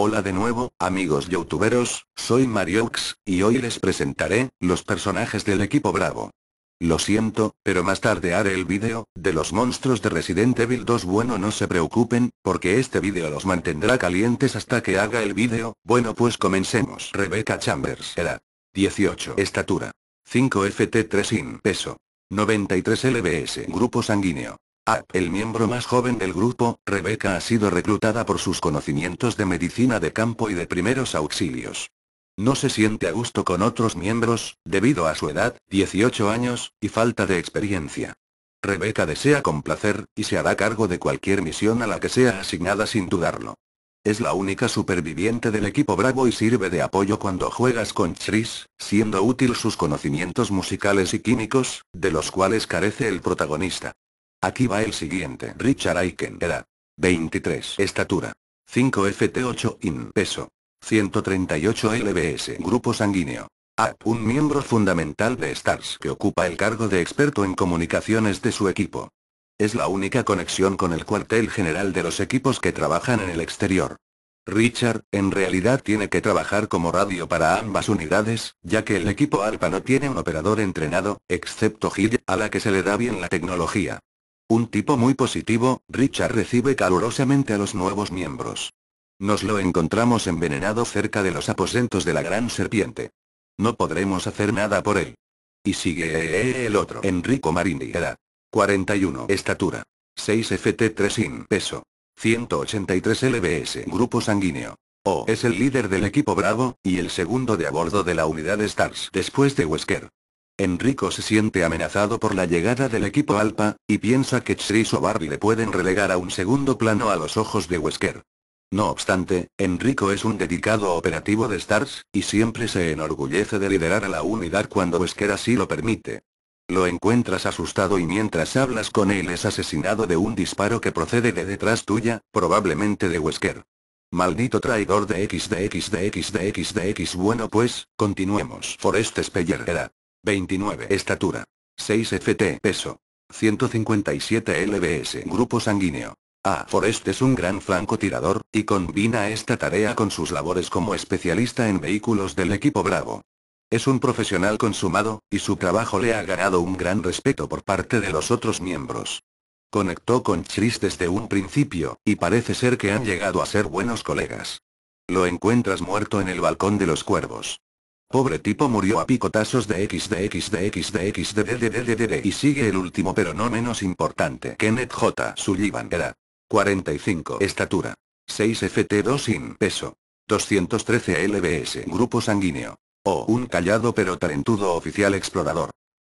Hola de nuevo, amigos youtuberos, soy Mariox, y hoy les presentaré, los personajes del equipo Bravo. Lo siento, pero más tarde haré el vídeo, de los monstruos de Resident Evil 2 bueno no se preocupen, porque este vídeo los mantendrá calientes hasta que haga el vídeo, bueno pues comencemos. Rebecca Chambers, era 18. Estatura. 5 FT3 in peso. 93 LBS. Grupo sanguíneo. Ah, el miembro más joven del grupo, Rebeca ha sido reclutada por sus conocimientos de medicina de campo y de primeros auxilios. No se siente a gusto con otros miembros, debido a su edad, 18 años, y falta de experiencia. Rebeca desea complacer, y se hará cargo de cualquier misión a la que sea asignada sin dudarlo. Es la única superviviente del equipo Bravo y sirve de apoyo cuando juegas con Chris, siendo útil sus conocimientos musicales y químicos, de los cuales carece el protagonista. Aquí va el siguiente. Richard Aiken. Edad. 23. Estatura. 5 FT8 IN. Peso. 138 LBS. Grupo sanguíneo. A. un miembro fundamental de STARS que ocupa el cargo de experto en comunicaciones de su equipo. Es la única conexión con el cuartel general de los equipos que trabajan en el exterior. Richard, en realidad tiene que trabajar como radio para ambas unidades, ya que el equipo Alpa no tiene un operador entrenado, excepto hill a la que se le da bien la tecnología. Un tipo muy positivo, Richard recibe calurosamente a los nuevos miembros. Nos lo encontramos envenenado cerca de los aposentos de la gran serpiente. No podremos hacer nada por él. Y sigue eh, eh, eh, el otro. Enrico Marini era 41. Estatura. 6 FT3 in peso. 183 LBS. Grupo sanguíneo. O es el líder del equipo Bravo, y el segundo de a bordo de la unidad Stars después de Wesker. Enrico se siente amenazado por la llegada del equipo Alpa, y piensa que Chris o Barbie le pueden relegar a un segundo plano a los ojos de Wesker. No obstante, Enrico es un dedicado operativo de Stars, y siempre se enorgullece de liderar a la unidad cuando Wesker así lo permite. Lo encuentras asustado y mientras hablas con él es asesinado de un disparo que procede de detrás tuya, probablemente de Wesker. Maldito traidor de X de X de X de X Bueno pues, continuemos. Forest Speller 29. Estatura. 6 ft. Peso. 157 lbs. Grupo sanguíneo. A. Forest es un gran tirador, y combina esta tarea con sus labores como especialista en vehículos del equipo Bravo. Es un profesional consumado, y su trabajo le ha ganado un gran respeto por parte de los otros miembros. Conectó con Chris desde un principio, y parece ser que han llegado a ser buenos colegas. Lo encuentras muerto en el balcón de los cuervos. Pobre tipo murió a picotazos de X de X de X de X de Y sigue el último pero no menos importante. Kenneth J. Sullivan era 45 estatura. 6 FT2 sin peso. 213 LBS grupo sanguíneo. O un callado pero talentudo oficial explorador.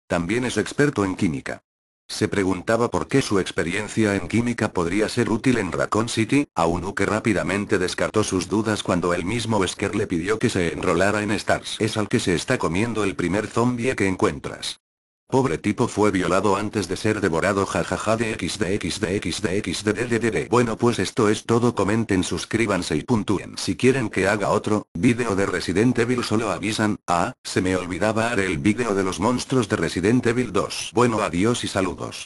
También es experto en química. Se preguntaba por qué su experiencia en química podría ser útil en Raccoon City, aun que rápidamente descartó sus dudas cuando el mismo Wesker le pidió que se enrolara en STARS. Es al que se está comiendo el primer zombie que encuentras. Pobre tipo fue violado antes de ser devorado jajaja de de Bueno pues esto es todo comenten suscríbanse y puntúen si quieren que haga otro, video de Resident Evil solo avisan, ah, se me olvidaba haré el vídeo de los monstruos de Resident Evil 2 Bueno adiós y saludos